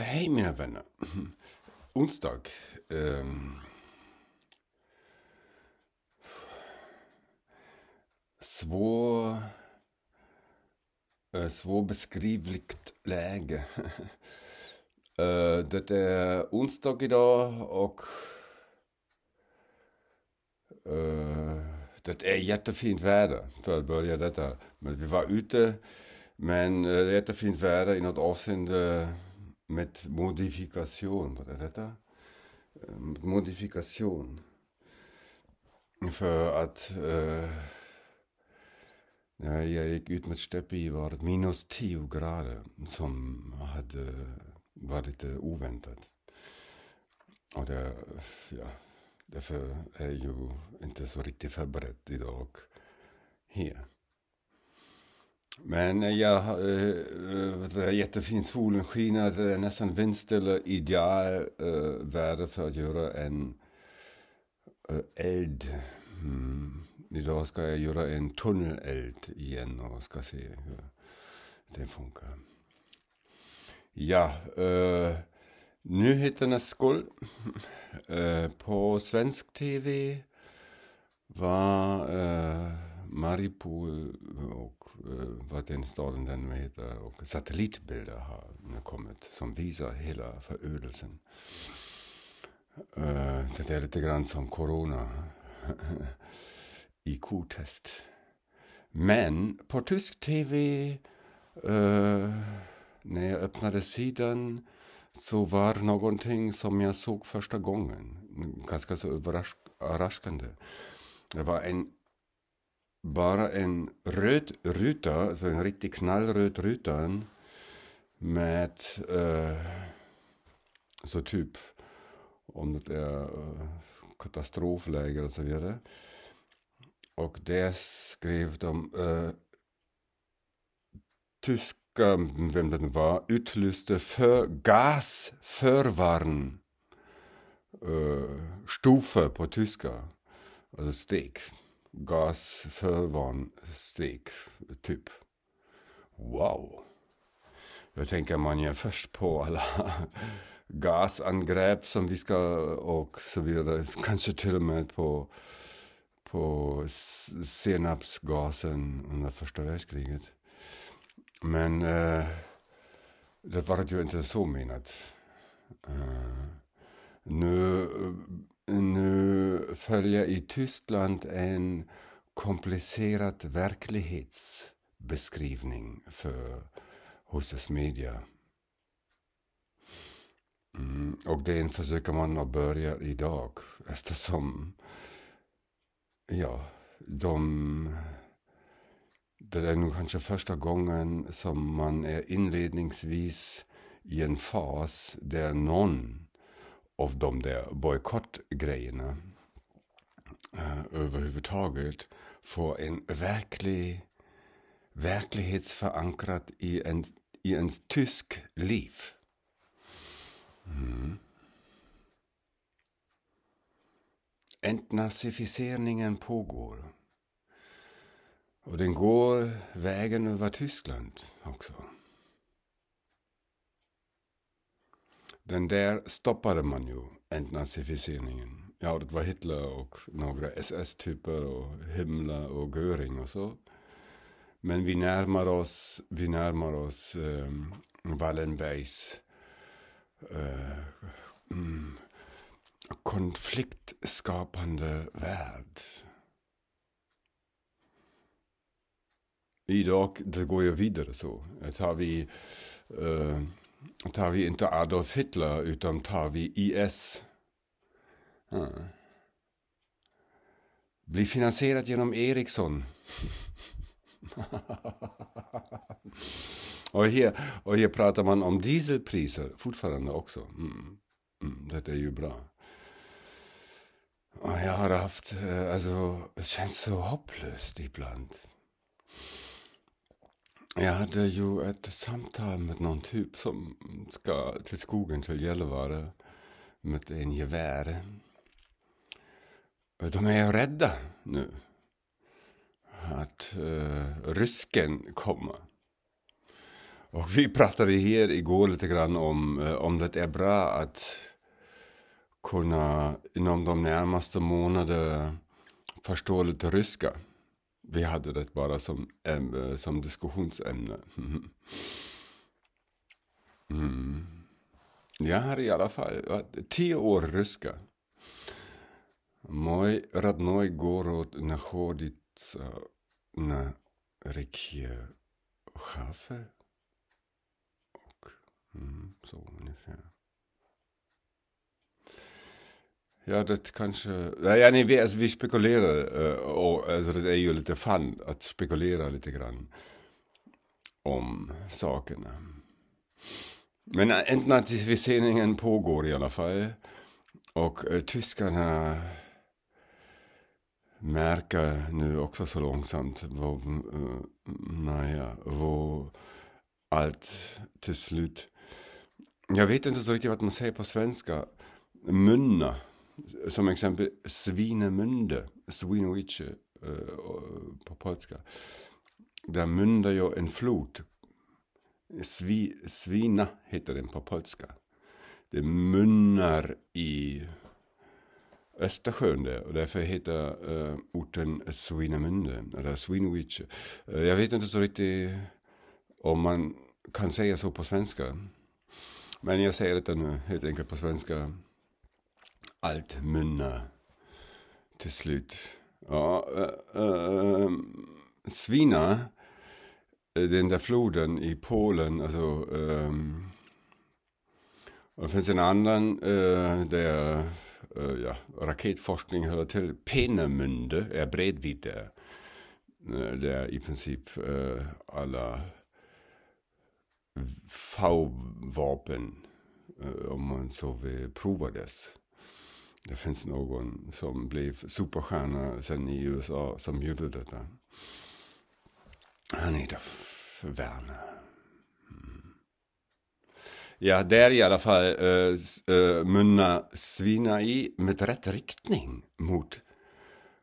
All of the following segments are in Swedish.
Hej mina vänner. Onsdag. Ähm. Svår... Eh, svårbeskrivligt läge. äh, det är onsdag idag och äh, det är jättefint väder för att börja detta. Men vi var ute, men det är jättefint väder i något avseende mit Modifikation, oder? Äh, mit Modifikation. Für at, äh, ja, ich üt mit Steppi war minus 10 Grad, zum hat, äh, war det äh, uwendet. Oder, ja, dafür, är ju inte så riktigt die idag hier. Men jag, det eh, är eh, jättefint, solen skiner, det är nästan vindstilla, ideal äh, eh, väder för att göra en äh, eld. Mm. Idag ska jag göra en tunneleld igen och ska se hur det funkar. Ja, äh, nyheternas skull. på svensk tv var Maripol eh, och eh, vad den staden där nu heter och satellitbilder har nu kommit som visar hela förödelsen. Eh, det är lite grann som corona i test Men på tysk tv när jag öppnade sidan så var någonting som jag såg första gången ganska så överraskande. Det var en bara en röd ruta, så alltså en riktig knallröd ruta med äh, så typ om det är eh, katastrofläge och så vidare. Och där skrev de äh, tyska, vem det var, utlyste för gas förvarn. Äh, Stufe på tyska. alltså Steak gasförvarnstek, typ. Wow! Då tänker man ju först på alla gasangrepp som vi ska och så vidare. Kanske till och med på, på senapsgasen under första världskriget. Men eh, det var ju inte så menat. Eh, nu nu följer i Tyskland en komplicerad verklighetsbeskrivning för Husses media. Mm, och den försöker man att börja idag eftersom ja, de det är nog kanske första gången som man är inledningsvis i en fas där någon av de där bojkottgrejerna eh, överhuvudtaget får en verklig verklighetsförankrat i ens, i ens tysk liv. Mm. Entnazificeringen pågår. Och den går vägen över Tyskland också. Den där stoppade man ju, entnazificeringen. Ja, det var Hitler och några SS-typer och Himmler och Göring och så. Men vi närmar oss, vi närmar oss um, Wallenbergs uh, konfliktskapande värld. Idag, det går ju vidare så. Tar vi uh, Tar vi inte Adolf Hitler utan tar vi IS. Ja. Blir finansierat genom Ericsson. och, hier, och hier pratar man om dieselpriser fortfarande också. Mm. Mm, det är ju bra. Och jag har haft, eh, alltså, det känns så hopplöst ibland. Jag hade ju ett samtal med någon typ som ska till skogen till Gällivare med en gevär. De är ju rädda nu att uh, rysken kommer. Och vi pratade här igår lite grann om uh, om det är bra att kunna inom de närmaste månaderna förstå lite ryska vi hade det bara som, som diskussionsämne. Mhm. Mm. Jag har i alla fall tio år ryska. Мой родной город находится на реке Хафе. Och, mm, så ungefär. Ja, det kanske... Nej, ja, ni alltså, vi spekulerar eh, och alltså, det är ju lite fan att spekulera lite grann om sakerna. Men entnazificeringen eh, pågår i alla fall. Och eh, tyskarna märker nu också så långsamt vad, naja, vad allt till slut... Jag vet inte så riktigt vad man säger på svenska. Munna. Som exempel Svinemünde, Swinoice eh, eh, på polska. Där myndar ju en flod. Svi, svina heter den på polska. Det mynnar i Östersjön där och därför heter uh, orten Svinemünde eller Swinoice. Uh, jag vet inte så riktigt om man kan säga så på svenska. Men jag säger detta nu helt enkelt på svenska. Altmünner, das Lied. Ja, äh, äh, ähm, Svina, äh, den der Flo in Polen, also ähm, und für den anderen, äh, der äh, ja, Raketforschning hört till Peenemünde, er Bredvid der, äh, der im Prinzip äh, aller v worpen äh, om man så vill, prova dess. Det finns någon som blev superstjärna sen i USA som gjorde detta. Han heter Werner. Mm. Ja, det är i alla fall äh, äh, munna svina i med rätt riktning mot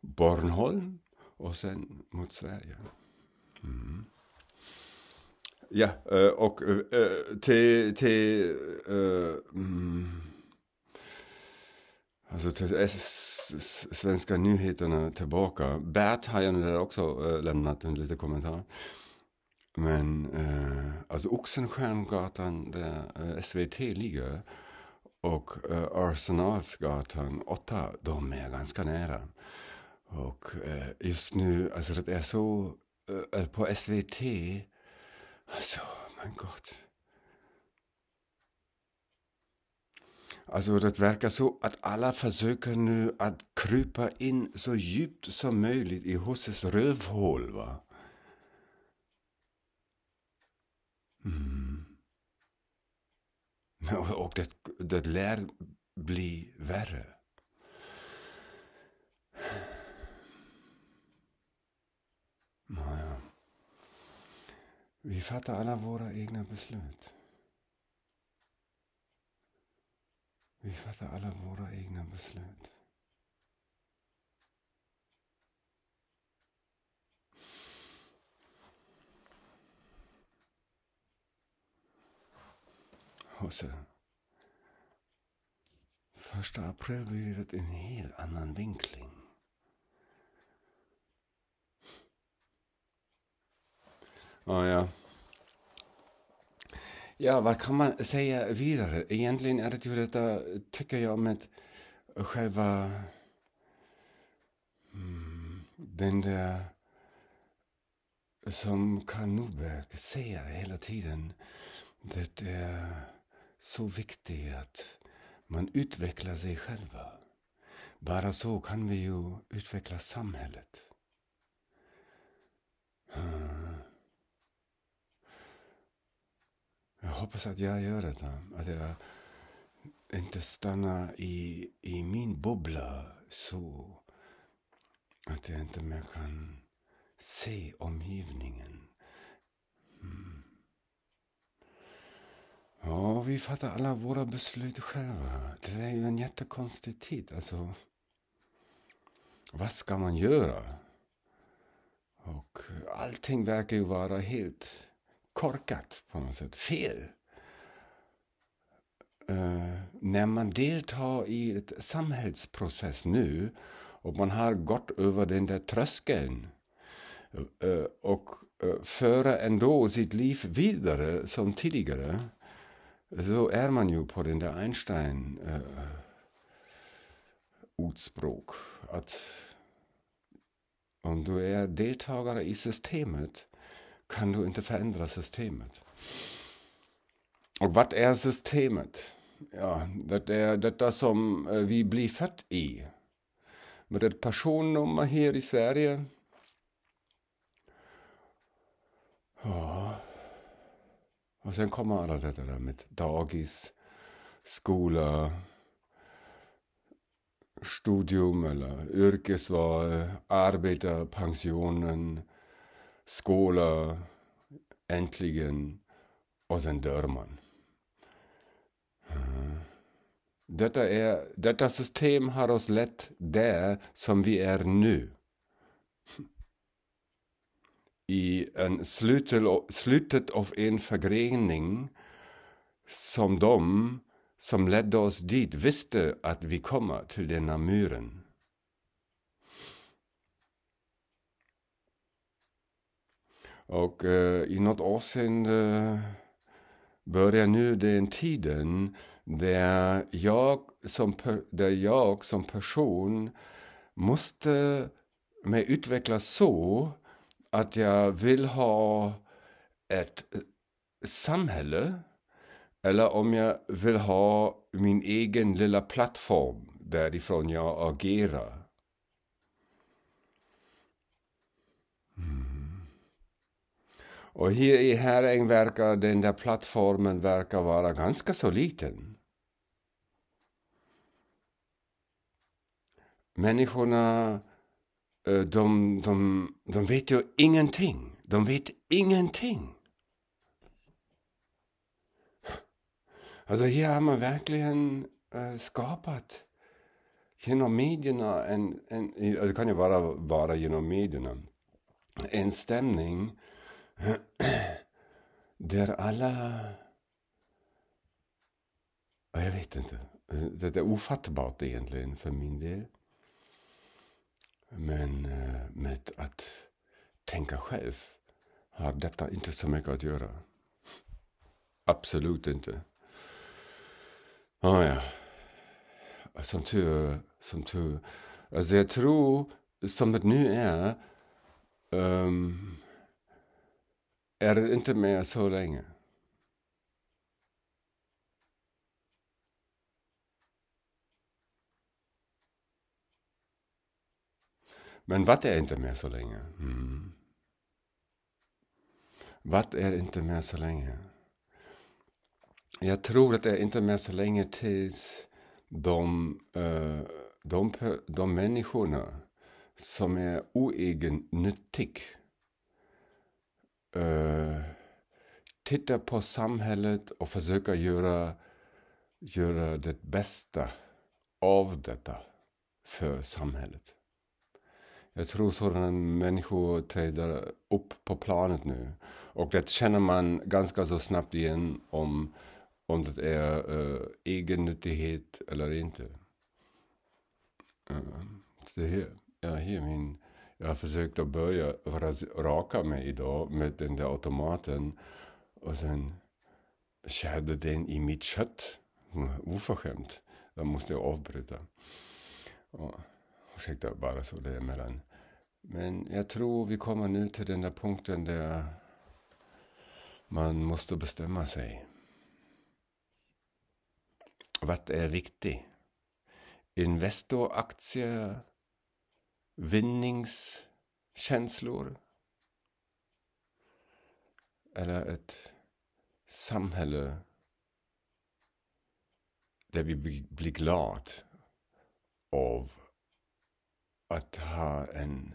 Bornholm och sen mot Sverige. Mm. Ja, eh, och till, till mm, Alltså eh, svenska nyheterna tillbaka. Bert har jag nu också äh, lämnat en liten kommentar. Men äh, alltså Oxenstierngatan där äh, SVT ligger och äh, Arsenalsgatan 8, de är ganska nära. Och just nu, alltså det är så, på SVT, alltså, oh men gott. Alltså det verkar så att alla försöker nu att krypa in så djupt som möjligt i hosses rövhål. Va? Mm. Och det, det lär bli värre. Naja. Vi fattar alla våra egna beslut. Ich werde alle våra egna beslut. Hosse. 1. April wird in heel anderen Winkeln. Oh ja. Ja, vad kan man säga vidare? Egentligen är det ju detta, tycker jag, med själva mm, den där som Karl Norberg säger hela tiden. Det är så viktigt att man utvecklar sig själva. Bara så kan vi ju utveckla samhället. Mm. hoppas att jag gör det. Att jag inte stannar i, i min bubbla så att jag inte mer kan se omgivningen. Mm. Ja, vi fattar alla våra beslut själva. Det är ju en jättekonstig tid. Alltså, vad ska man göra? Och allting verkar ju vara helt korkat på något sätt, fel. Uh, när man deltar i ett samhällsprocess nu och man har gått över den där tröskeln uh, och uh, eh, för ändå sitt liv vidare som tidigare så är man ju på den där Einstein uh, ordspråk att om du är deltagare i systemet kan du inte förändra systemet. Och vad är systemet? Ja, det är detta som vi äh, blir fött i. Med ett personnummer här i Sverige. Ja. Och sen kommer alla det där med dagis, skola, studium eller yrkesval, arbete, pensionen. skola, äntligen och sen dör man. Eh, detta, är, detta system har oss lett där som vi är nu. I en slutet, slutet av en förgrening som de som ledde oss dit visste att vi kommer till denna muren. Och eh, i något avseende börjar nu den tiden där jag som, där jag som person måste mig utvecklas så att jag vill ha ett eh, samhälle eller om jag vill ha min egen lilla plattform därifrån jag agerar. Och här i Häräng verkar den där plattformen verkar vara ganska så liten. Människorna, eh, de, de, de vet ju ingenting. De vet ingenting. Alltså här har man verkligen eh, skapat genom medierna, en, en, det kan ju bara vara genom medierna, en stämning där alla... Jag vet inte. Det är ofattbart egentligen för min del. Men eh, med att tänka själv har detta inte så mycket att göra. Absolut inte. Oh, ja. Som tur, som tur. Alltså jag tror, som det nu är, um, är du inte med så länge Men vad är inte med så länge? Mm. Vad är inte med så länge? Jag tror att det är inte med så länge tills de, eh, de, de människorna som är oegennyttiga eh, titta på samhället och försöka göra, göra det bästa av detta för samhället. Jag tror sådana människor träder upp på planet nu. Och det känner man ganska så snabbt igen om, om det är uh, egennyttighet eller inte. Uh, det här, ja, här min jag har försökt att börja raka mig idag med den där automaten. Och sen skärde den i mitt kött. Oförskämt. Jag måste avbryta. Och, ursäkta bara så det är emellan. Men jag tror vi kommer nu till den där punkten där man måste bestämma sig. Vad är viktigt? Investoraktier vinningskänslor. Eller ett samhälle där vi blir glada av att ha en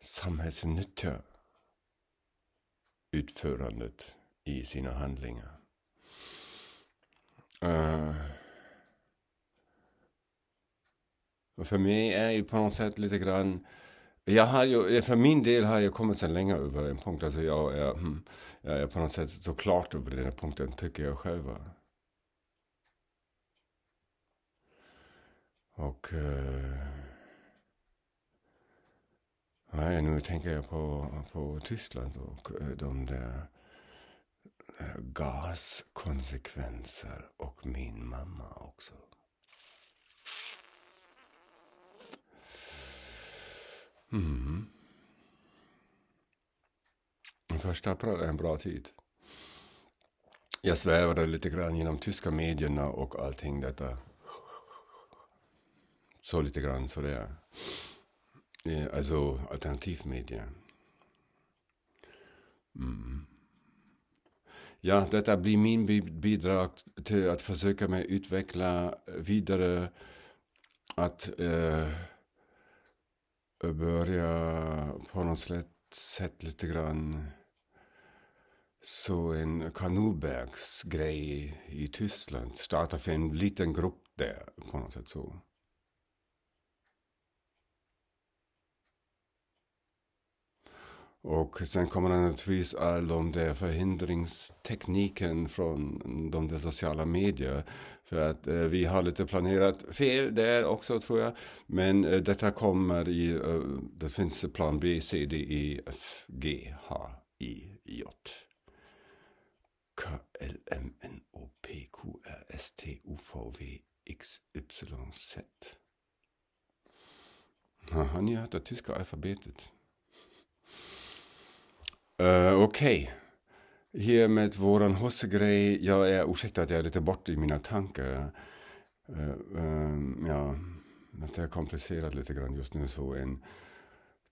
samhällsnytta utförandet i sina handlingar. Uh, Och för mig är det på något sätt lite grann jag har ju, för min del har jag kommit sedan länge över en punkt. Alltså jag är, hmm, jag är på något sätt så klart över den här punkten, tycker jag själv. Och... Eh, nej, nu tänker jag på, på Tyskland och eh, de där eh, gaskonsekvenser och min mamma också. Mm. första april är en bra tid. Jag svävade lite grann genom tyska medierna och allting detta. Så lite grann sådär. Eh, alltså alternativmedia. Mm. Ja, detta blir min bidrag till att försöka mig utveckla vidare att eh, börja på något sätt lite grann så en Kanubergs i Tyskland. Starta för en liten grupp där på något sätt så. Och sen kommer naturligtvis all de där förhindringstekniken från de där sociala medier. För att eh, vi har lite planerat fel där också tror jag. Men eh, detta kommer i, eh, det finns plan B, C, D, E, F, G, H, I, J. K, L, M, N, O, P, Q, R, S, T, U, V, V, X, Y, Z. Har ni hört det tyska alfabetet? Uh, Okej. Okay. Här med våran hossegrej. Jag är, ursäkta att jag är lite bort i mina tankar. Uh, um, ja, det är komplicerat lite grann just nu så en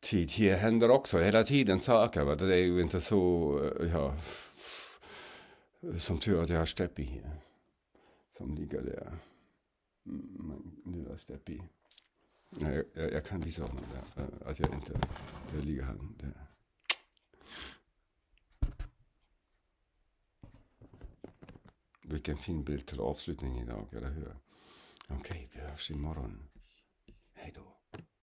tid. Här händer också hela tiden saker. Va? Det är ju inte så, eh, ja, som tur att jag har Steppi här. Som ligger där. Lilla mm, Steppi. Jag, jag, jag kan visa honom där. Att jag inte, där ligger han. Där. Vilken fin bild till avslutning idag, eller hur? Okej, okay, vi hörs imorgon. Hej då.